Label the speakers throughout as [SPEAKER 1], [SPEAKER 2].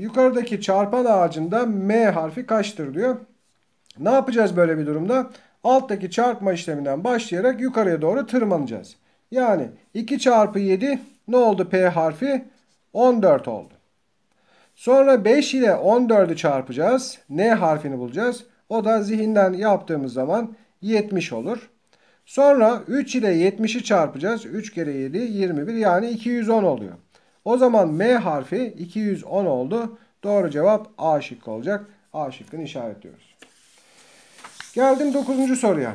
[SPEAKER 1] Yukarıdaki çarpan ağacında M harfi kaçtır diyor. Ne yapacağız böyle bir durumda? Alttaki çarpma işleminden başlayarak yukarıya doğru tırmanacağız. Yani 2 çarpı 7 ne oldu P harfi? 14 oldu. Sonra 5 ile 14'ü çarpacağız. N harfini bulacağız. O da zihinden yaptığımız zaman 70 olur. Sonra 3 ile 70'i çarpacağız. 3 kere 7 21 yani 210 oluyor. O zaman M harfi 210 oldu. Doğru cevap A şıkkı olacak. A şıkkını işaretliyoruz. Geldim 9. soruya.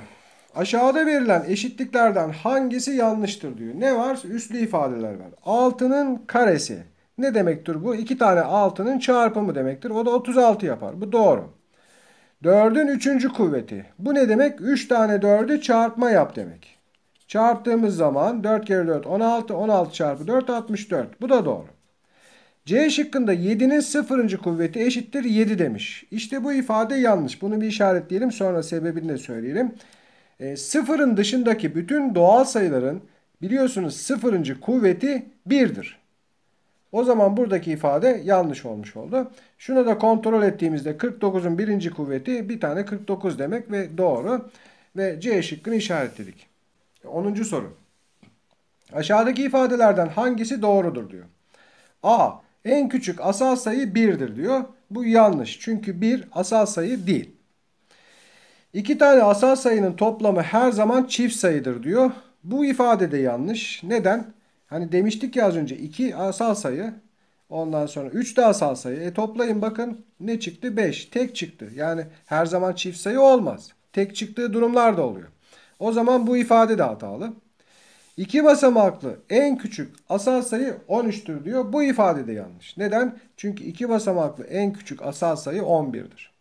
[SPEAKER 1] Aşağıda verilen eşitliklerden hangisi yanlıştır diyor. Ne var? Üslü ifadeler var. 6'nın karesi. Ne demektir bu? 2 tane 6'nın çarpımı demektir. O da 36 yapar. Bu doğru. 4'ün 3. kuvveti. Bu ne demek? 3 tane 4'ü çarpma yap demek. Çarptığımız zaman 4 kere 4 16. 16 çarpı 4 64. Bu da doğru. C şıkkında 7'nin sıfırıncı kuvveti eşittir 7 demiş. İşte bu ifade yanlış. Bunu bir işaretleyelim sonra sebebini de söyleyelim. E, sıfırın dışındaki bütün doğal sayıların biliyorsunuz sıfırıncı kuvveti 1'dir. O zaman buradaki ifade yanlış olmuş oldu. Şuna da kontrol ettiğimizde 49'un birinci kuvveti bir tane 49 demek ve doğru. Ve C şıkkını işaretledik. 10. soru. Aşağıdaki ifadelerden hangisi doğrudur diyor. A. En küçük asal sayı 1'dir diyor. Bu yanlış. Çünkü 1 asal sayı değil. İki tane asal sayının toplamı her zaman çift sayıdır diyor. Bu ifade de yanlış. Neden? Hani demiştik ya az önce 2 asal sayı ondan sonra 3 de asal sayı. E toplayın bakın ne çıktı? 5. Tek çıktı. Yani her zaman çift sayı olmaz. Tek çıktığı durumlar da oluyor. O zaman bu ifade de hatalı. 2 basamaklı en küçük asal sayı 13'tür diyor. Bu ifade de yanlış. Neden? Çünkü 2 basamaklı en küçük asal sayı 11'dir.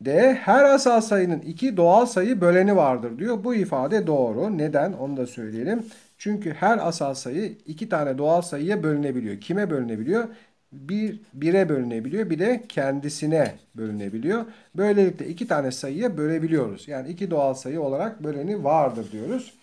[SPEAKER 1] D. Her asal sayının 2 doğal sayı böleni vardır diyor. Bu ifade doğru. Neden? Onu da söyleyelim. Çünkü her asal sayı 2 tane doğal sayıya bölünebiliyor. Kime bölünebiliyor? bir, bire bölünebiliyor. Bir de kendisine bölünebiliyor. Böylelikle iki tane sayıya bölebiliyoruz. Yani iki doğal sayı olarak böleni vardır diyoruz.